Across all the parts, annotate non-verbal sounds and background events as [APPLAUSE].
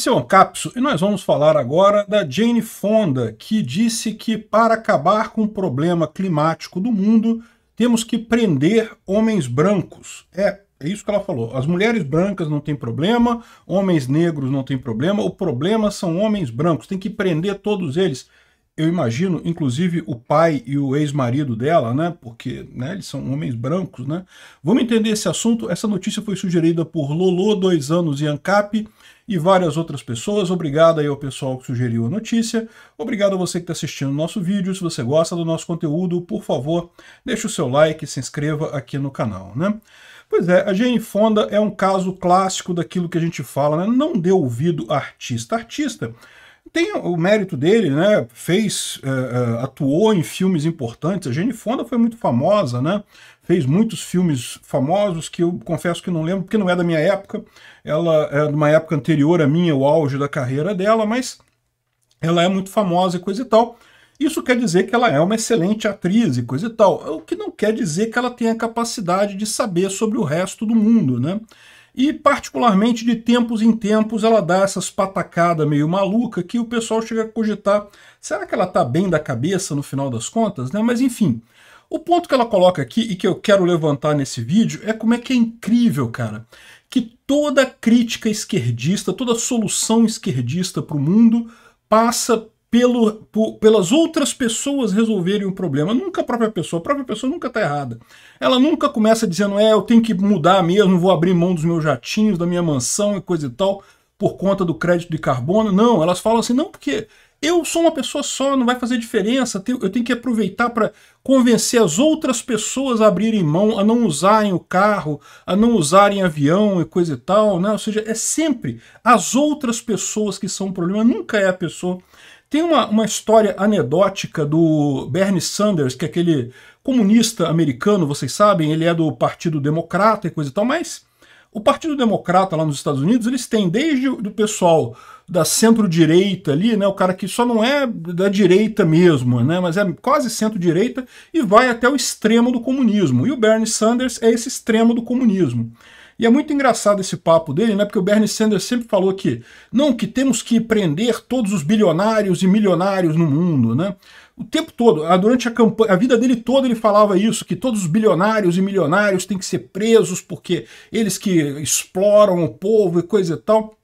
Esse é o Ancapso e nós vamos falar agora da Jane Fonda, que disse que para acabar com o problema climático do mundo, temos que prender homens brancos. É, é isso que ela falou. As mulheres brancas não tem problema, homens negros não tem problema, o problema são homens brancos, tem que prender todos eles. Eu imagino, inclusive, o pai e o ex-marido dela, né? Porque né, eles são homens brancos, né? Vamos entender esse assunto. Essa notícia foi sugerida por Lolo, dois anos, e Ancap e várias outras pessoas. Obrigado aí ao pessoal que sugeriu a notícia. Obrigado a você que está assistindo o nosso vídeo. Se você gosta do nosso conteúdo, por favor, deixe o seu like e se inscreva aqui no canal, né? Pois é, a Jane Fonda é um caso clássico daquilo que a gente fala, né? Não dê ouvido a artista. Artista tem o mérito dele, né? Fez, é, é, atuou em filmes importantes. A Jane Fonda foi muito famosa, né? Fez muitos filmes famosos que eu confesso que não lembro, porque não é da minha época. Ela é de uma época anterior à minha, o auge da carreira dela, mas ela é muito famosa e coisa e tal. Isso quer dizer que ela é uma excelente atriz e coisa e tal. O que não quer dizer que ela tenha capacidade de saber sobre o resto do mundo, né? E, particularmente, de tempos em tempos, ela dá essas patacadas meio maluca que o pessoal chega a cogitar. Será que ela está bem da cabeça no final das contas? Né? Mas, enfim, o ponto que ela coloca aqui e que eu quero levantar nesse vídeo é como é que é incrível, cara, que toda crítica esquerdista, toda solução esquerdista para o mundo passa pelo, por, pelas outras pessoas resolverem o problema, nunca a própria pessoa. A própria pessoa nunca está errada. Ela nunca começa dizendo, é, eu tenho que mudar mesmo, vou abrir mão dos meus jatinhos, da minha mansão e coisa e tal, por conta do crédito de carbono. Não, elas falam assim, não, porque eu sou uma pessoa só, não vai fazer diferença. Eu tenho que aproveitar para convencer as outras pessoas a abrirem mão, a não usarem o carro, a não usarem avião e coisa e tal. Né? Ou seja, é sempre as outras pessoas que são o problema, nunca é a pessoa. Tem uma, uma história anedótica do Bernie Sanders, que é aquele comunista americano, vocês sabem, ele é do Partido Democrata e coisa e tal, mas o Partido Democrata lá nos Estados Unidos, eles têm desde o pessoal da centro-direita ali, né, o cara que só não é da direita mesmo, né, mas é quase centro-direita e vai até o extremo do comunismo. E o Bernie Sanders é esse extremo do comunismo. E é muito engraçado esse papo dele, né? Porque o Bernie Sanders sempre falou que não, que temos que prender todos os bilionários e milionários no mundo, né? O tempo todo, durante a campanha, a vida dele toda ele falava isso, que todos os bilionários e milionários têm que ser presos porque eles que exploram o povo e coisa e tal.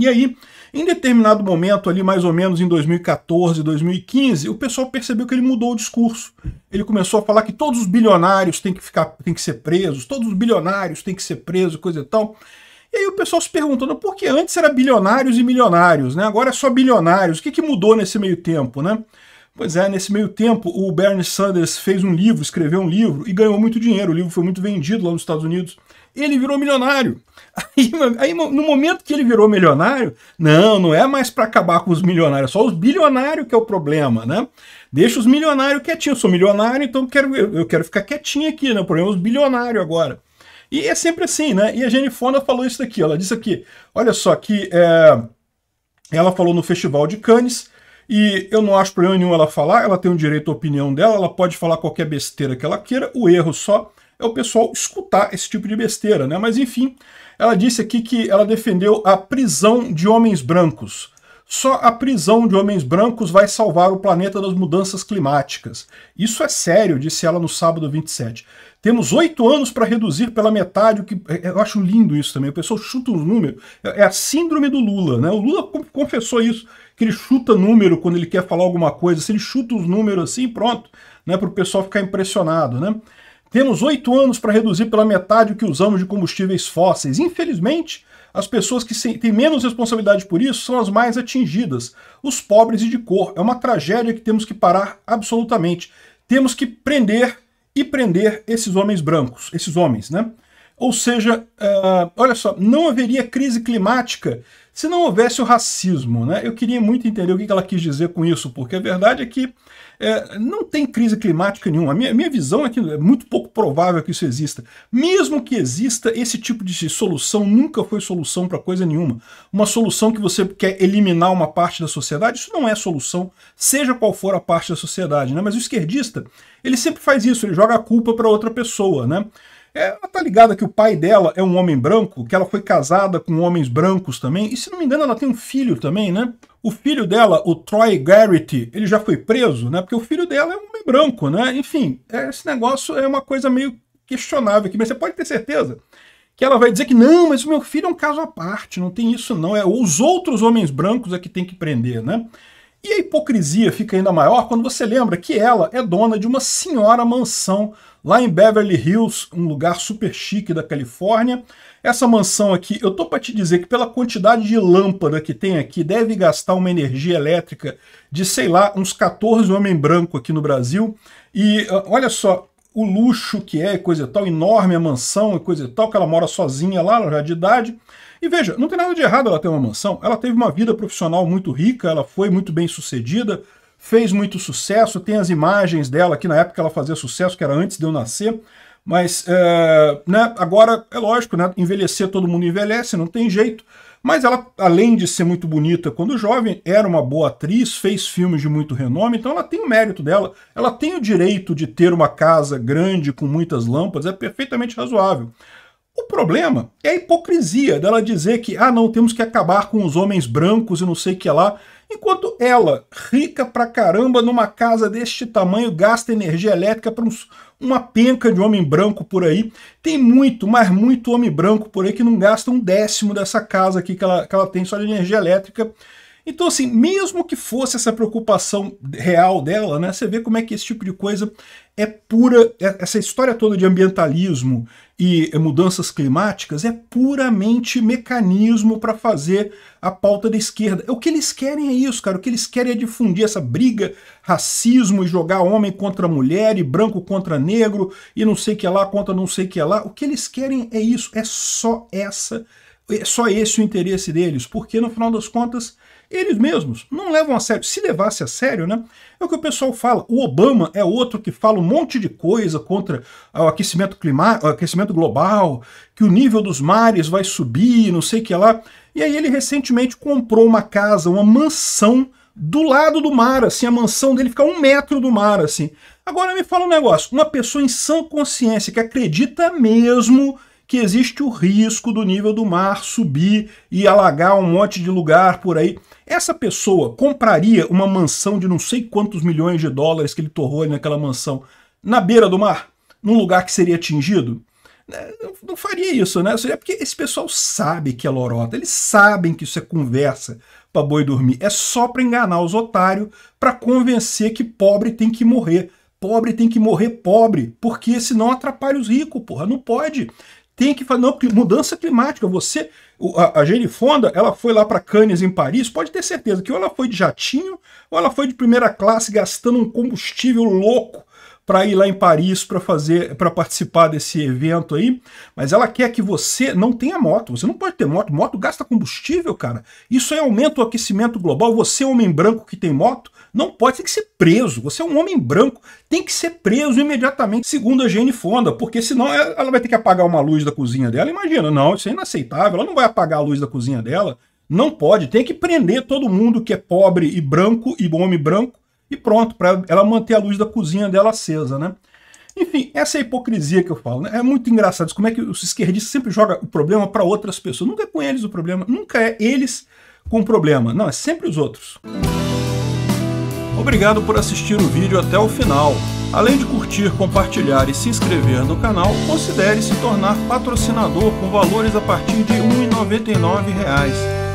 E aí, em determinado momento, ali mais ou menos em 2014, 2015, o pessoal percebeu que ele mudou o discurso. Ele começou a falar que todos os bilionários têm que ficar, têm que ser presos, todos os bilionários têm que ser presos, coisa e tal. E aí o pessoal se perguntando por que antes era bilionários e milionários, né? Agora é só bilionários. O que, que mudou nesse meio tempo, né? Pois é, nesse meio tempo, o Bernie Sanders fez um livro, escreveu um livro e ganhou muito dinheiro. O livro foi muito vendido lá nos Estados Unidos. Ele virou milionário. [LAUGHS] Aí, aí no momento que ele virou milionário, não, não é mais para acabar com os milionários, é só os bilionários que é o problema, né? Deixa os milionários quietinhos. Eu sou milionário, então quero, eu quero ficar quietinho aqui, né? O problema é os bilionários agora. E é sempre assim, né? E a Jenny Fonda falou isso aqui ela disse aqui, olha só, que é, ela falou no Festival de Cannes e eu não acho problema nenhum ela falar, ela tem o um direito à opinião dela, ela pode falar qualquer besteira que ela queira, o erro só é o pessoal escutar esse tipo de besteira, né? Mas enfim, ela disse aqui que ela defendeu a prisão de homens brancos. Só a prisão de homens brancos vai salvar o planeta das mudanças climáticas. Isso é sério, disse ela no sábado 27. Temos oito anos para reduzir pela metade, o que é, eu acho lindo isso também. O pessoal chuta um número. É, é a síndrome do Lula, né? O Lula confessou isso que ele chuta número quando ele quer falar alguma coisa, se ele chuta os números assim, pronto, né, para o pessoal ficar impressionado, né? Temos oito anos para reduzir pela metade o que usamos de combustíveis fósseis. Infelizmente, as pessoas que têm menos responsabilidade por isso são as mais atingidas, os pobres e de cor. É uma tragédia que temos que parar absolutamente. Temos que prender e prender esses homens brancos, esses homens, né? Ou seja, uh, olha só, não haveria crise climática se não houvesse o racismo. Né? Eu queria muito entender o que ela quis dizer com isso, porque a verdade é que é, não tem crise climática nenhuma. A minha, minha visão é que é muito pouco provável que isso exista. Mesmo que exista, esse tipo de solução nunca foi solução para coisa nenhuma. Uma solução que você quer eliminar uma parte da sociedade, isso não é solução, seja qual for a parte da sociedade. Né? Mas o esquerdista, ele sempre faz isso, ele joga a culpa para outra pessoa. Né? É, ela tá ligada que o pai dela é um homem branco, que ela foi casada com homens brancos também, e se não me engano ela tem um filho também, né? O filho dela, o Troy Garrity, ele já foi preso, né? Porque o filho dela é um homem branco, né? Enfim, é, esse negócio é uma coisa meio questionável aqui, mas você pode ter certeza que ela vai dizer que não, mas o meu filho é um caso à parte, não tem isso não, é os outros homens brancos é que tem que prender, né? E a hipocrisia fica ainda maior quando você lembra que ela é dona de uma senhora mansão lá em Beverly Hills, um lugar super chique da Califórnia. Essa mansão aqui, eu tô para te dizer que pela quantidade de lâmpada que tem aqui, deve gastar uma energia elétrica de, sei lá, uns 14 homens brancos aqui no Brasil. E ah, olha só, o luxo que é, coisa e tal, enorme a mansão e coisa e tal, que ela mora sozinha lá, ela já é de idade. E veja, não tem nada de errado ela ter uma mansão. Ela teve uma vida profissional muito rica, ela foi muito bem sucedida, fez muito sucesso, tem as imagens dela, que na época ela fazia sucesso, que era antes de eu nascer. Mas, é, né, agora, é lógico, né, envelhecer, todo mundo envelhece, não tem jeito. Mas ela, além de ser muito bonita quando jovem, era uma boa atriz, fez filmes de muito renome, então ela tem o mérito dela. Ela tem o direito de ter uma casa grande com muitas lâmpadas, é perfeitamente razoável. O problema é a hipocrisia dela dizer que, ah, não, temos que acabar com os homens brancos e não sei o que lá, enquanto ela, rica pra caramba, numa casa deste tamanho, gasta energia elétrica para uma penca de homem branco por aí. Tem muito, mas muito homem branco por aí que não gasta um décimo dessa casa aqui que ela, que ela tem só de energia elétrica. Então, assim, mesmo que fosse essa preocupação real dela, né, você vê como é que esse tipo de coisa é pura. É, essa história toda de ambientalismo e mudanças climáticas é puramente mecanismo para fazer a pauta da esquerda. É o que eles querem é isso, cara. O que eles querem é difundir essa briga, racismo e jogar homem contra mulher e branco contra negro e não sei que lá contra não sei que lá. O que eles querem é isso. É só essa. É só esse o interesse deles, porque no final das contas eles mesmos não levam a sério. Se levasse a sério, né? É o que o pessoal fala. O Obama é outro que fala um monte de coisa contra o aquecimento climático, aquecimento global, que o nível dos mares vai subir, não sei o que lá. E aí ele recentemente comprou uma casa, uma mansão do lado do mar, assim, a mansão dele fica a um metro do mar, assim. Agora me fala um negócio, uma pessoa em sã consciência que acredita mesmo que existe o risco do nível do mar subir e alagar um monte de lugar por aí. Essa pessoa compraria uma mansão de não sei quantos milhões de dólares que ele torrou ali naquela mansão na beira do mar, num lugar que seria atingido? É, não faria isso, né? Seria porque esse pessoal sabe que é lorota, eles sabem que isso é conversa para boi dormir. É só para enganar os otários, para convencer que pobre tem que morrer pobre tem que morrer pobre, porque senão atrapalha os ricos, porra. Não pode tem que fazer. Não, mudança climática. Você. A, a Jane Fonda, ela foi lá para Cannes, em Paris, pode ter certeza que ou ela foi de jatinho, ou ela foi de primeira classe gastando um combustível louco para ir lá em Paris para fazer, para participar desse evento aí, mas ela quer que você não tenha moto. Você não pode ter moto. Moto gasta combustível, cara. Isso aí aumenta o aquecimento global. Você, é homem branco que tem moto, não pode tem que ser preso. Você é um homem branco, tem que ser preso imediatamente, segundo a Jane Fonda, porque senão é, ela vai ter que apagar uma luz da cozinha dela. Imagina, não, isso é inaceitável. Ela não vai apagar a luz da cozinha dela. Não pode, tem que prender todo mundo que é pobre e branco e homem branco e pronto, para ela manter a luz da cozinha dela acesa, né? Enfim, essa é a hipocrisia que eu falo. Né? É muito engraçado isso, como é que os esquerdistas sempre jogam o problema para outras pessoas. Nunca é com eles o problema, nunca é eles com o problema. Não, é sempre os outros. Obrigado por assistir o vídeo até o final. Além de curtir, compartilhar e se inscrever no canal, considere se tornar patrocinador com valores a partir de R$ 1,99